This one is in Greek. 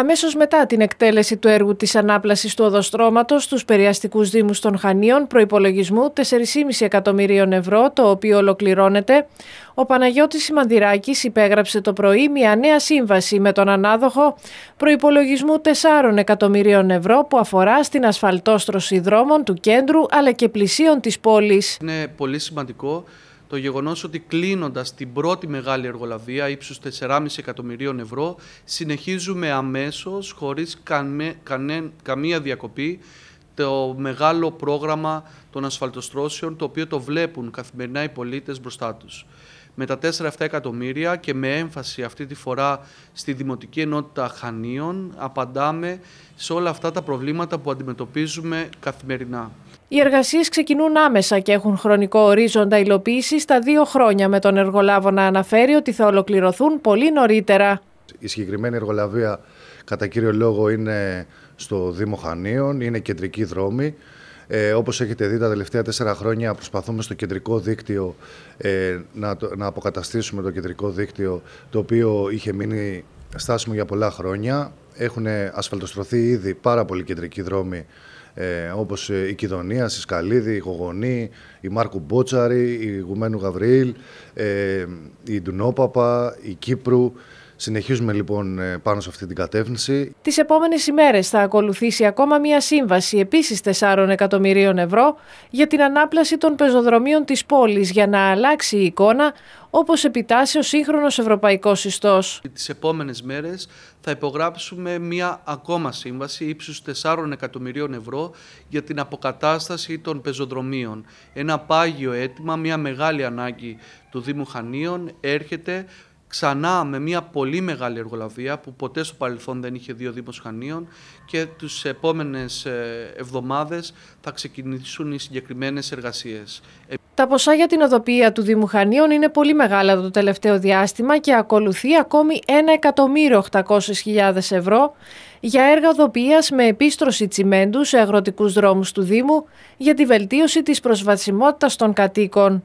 Αμέσως μετά την εκτέλεση του έργου της ανάπλασης του οδοστρώματος στους περιαστικούς Δήμους των Χανίων, προπολογισμού 4,5 εκατομμυρίων ευρώ, το οποίο ολοκληρώνεται, ο Παναγιώτης Σιμανδυράκη υπέγραψε το πρωί μια νέα σύμβαση με τον ανάδοχο προπολογισμού 4 εκατομμυρίων ευρώ που αφορά στην ασφαλτόστρωση δρόμων του κέντρου αλλά και πλησίων της πόλης. Είναι πολύ σημαντικό το γεγονός ότι κλείνοντας την πρώτη μεγάλη εργολαβία ύψους 4,5 εκατομμυρίων ευρώ συνεχίζουμε αμέσως χωρίς καμία διακοπή το μεγάλο πρόγραμμα των ασφαλτοστρώσεων το οποίο το βλέπουν καθημερινά οι πολίτες μπροστά τους. Με τα 4,7 εκατομμύρια και με έμφαση αυτή τη φορά στη Δημοτική Ενότητα Χανίων απαντάμε σε όλα αυτά τα προβλήματα που αντιμετωπίζουμε καθημερινά. Οι εργασίες ξεκινούν άμεσα και έχουν χρονικό ορίζοντα υλοποίησης στα δύο χρόνια, με τον εργολάβο να αναφέρει ότι θα ολοκληρωθούν πολύ νωρίτερα. Η συγκεκριμένη εργολαβία, κατά κύριο λόγο, είναι στο Δήμο Χανίων, είναι κεντρική δρόμη. Ε, όπως έχετε δει τα τελευταία τέσσερα χρόνια προσπαθούμε στο κεντρικό δίκτυο ε, να, να αποκαταστήσουμε το κεντρικό δίκτυο το οποίο είχε μείνει στάσιμο για πολλά χρόνια. Έχουν ασφαλτοστρωθεί ήδη πάρα πολλοί κεντρικοί δρόμοι ε, όπως ε, η Κιδονία, η Σκαλίδη, η Γογονή, η Μάρκου Μπότσαρη, η Γουμένου Γαβριήλ, ε, η Ντουνόπαπα, η Κύπρου. Συνεχίζουμε λοιπόν ε, πάνω σε αυτή την κατεύθυνση. Τις επόμενες ημέρες θα ακολουθήσει ακόμα μία σύμβαση επίσης 4 εκατομμυρίων ευρώ για την ανάπλαση των πεζοδρομίων της πόλης για να αλλάξει η εικόνα όπως επιτάσσει ο σύγχρονος ευρωπαϊκός ιστός. Τις επόμενες μέρες θα υπογράψουμε μία ακόμα σύμβαση ύψους 4 εκατομμυρίων ευρώ για την αποκατάσταση των πεζοδρομίων. Ένα πάγιο αίτημα, μία μεγάλη ανάγκη του Δήμου Χανίων έρχεται ξανά με μια πολύ μεγάλη εργολαβία που ποτέ στο παρελθόν δεν είχε δύο δήμος Χανίων και τις επόμενες ε, εβδομάδες θα ξεκινήσουν οι συγκεκριμένες εργασίες. Ε, Τα ποσά για την οδοποιία του Δήμου Χανίων είναι πολύ μεγάλα το τελευταίο διάστημα και ακολουθεί ακόμη 1.800.000 ευρώ για έργα οδοποιίας με επίστρωση τσιμέντου σε αγροτικούς δρόμους του Δήμου για τη βελτίωση της προσβασιμότητας των κατοίκων.